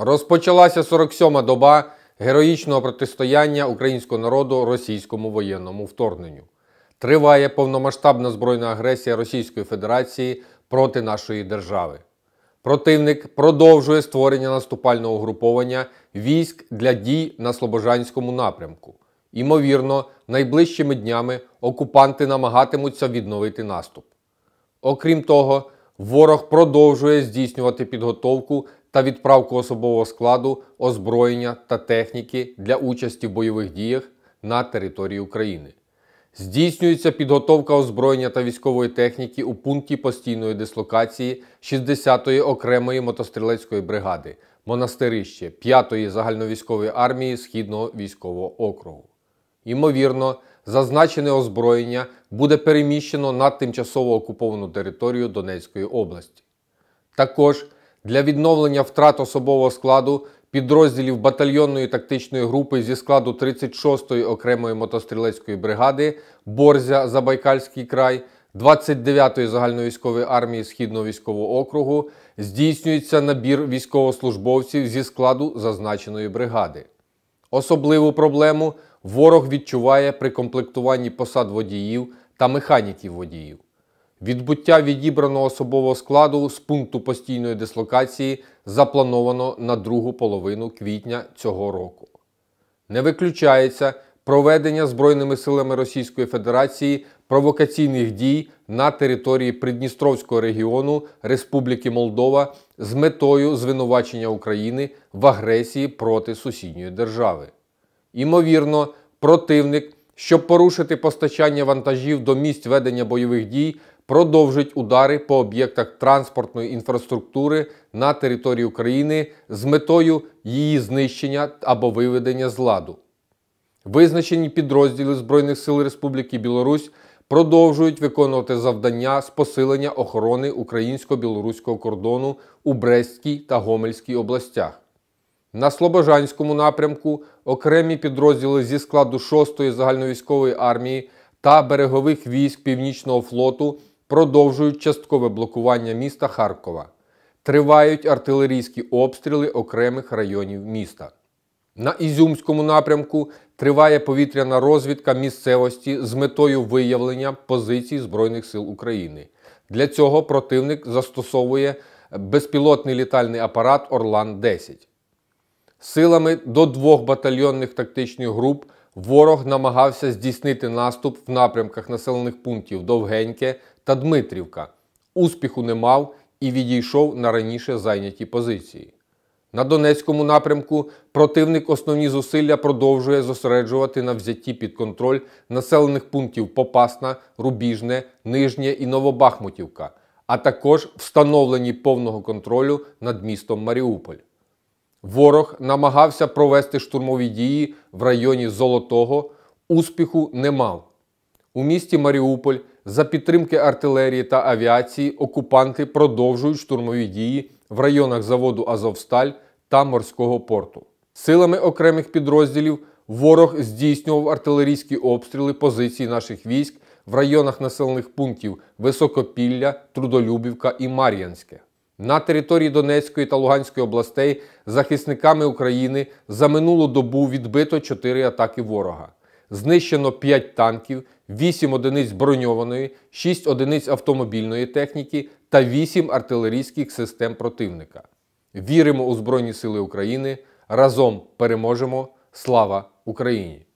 Розпочалася 47-ма доба героїчного протистояння українського народу російському воєнному вторгненню. Триває повномасштабна збройна агресія Російської Федерації проти нашої держави. Противник продовжує створення наступального угруповання військ для дій на Слобожанському напрямку. Імовірно, найближчими днями окупанти намагатимуться відновити наступ. Окрім того, ворог продовжує здійснювати підготовку та відправку особового складу, озброєння та техніки для участі в бойових діях на території України. Здійснюється підготовка озброєння та військової техніки у пункті постійної дислокації 60-ї окремої мотострілецької бригади, монастирище 5-ї загальновійськової армії Східного військового округу. Імовірно, зазначене озброєння буде переміщено на тимчасово окуповану територію Донецької області. Також для відновлення втрат особового складу підрозділів батальйонної тактичної групи зі складу 36-ї окремої мотострілецької бригади Борзя Забайкальський край, 29-ї загальновійськової армії Східного військового округу здійснюється набір військовослужбовців зі складу зазначеної бригади. Особливу проблему ворог відчуває при комплектуванні посад водіїв та механіків водіїв. Відбуття відібраного особового складу з пункту постійної дислокації заплановано на другу половину квітня цього року. Не виключається проведення Збройними силами Російської Федерації провокаційних дій на території Придністровського регіону Республіки Молдова з метою звинувачення України в агресії проти сусідньої держави. Імовірно, противник. Щоб порушити постачання вантажів до місць ведення бойових дій, продовжить удари по об'єктах транспортної інфраструктури на території України з метою її знищення або виведення з ладу. Визначені підрозділи Збройних сил Республіки Білорусь продовжують виконувати завдання з посилення охорони українсько-білоруського кордону у Брестській та Гомельській областях. На Слобожанському напрямку окремі підрозділи зі складу 6-ї загальновійськової армії та берегових військ Північного флоту продовжують часткове блокування міста Харкова. Тривають артилерійські обстріли окремих районів міста. На Ізюмському напрямку триває повітряна розвідка місцевості з метою виявлення позицій Збройних сил України. Для цього противник застосовує безпілотний літальний апарат Орлан 10. Силами до двох батальйонних тактичних груп Ворог намагався здійснити наступ в напрямках населених пунктів Довгеньке та Дмитрівка. Успіху не мав і відійшов на раніше зайняті позиції. На Донецькому напрямку противник основні зусилля продовжує зосереджувати на взятті під контроль населених пунктів Попасна, Рубіжне, Нижнє і Новобахмутівка, а також встановлені повного контролю над містом Маріуполь. Ворог намагався провести штурмові дії в районі Золотого, успіху не мав. У місті Маріуполь за підтримки артилерії та авіації окупанти продовжують штурмові дії в районах заводу Азовсталь та морського порту. Силами окремих підрозділів ворог здійснював артилерійські обстріли позицій наших військ в районах населених пунктів Високопілля, Трудолюбівка і Мар'янське. На території Донецької та Луганської областей захисниками України за минулу добу відбито 4 атаки ворога. Знищено 5 танків, 8 одиниць броньованої, 6 одиниць автомобільної техніки та 8 артилерійських систем противника. Віримо у Збройні Сили України. Разом переможемо! Слава Україні!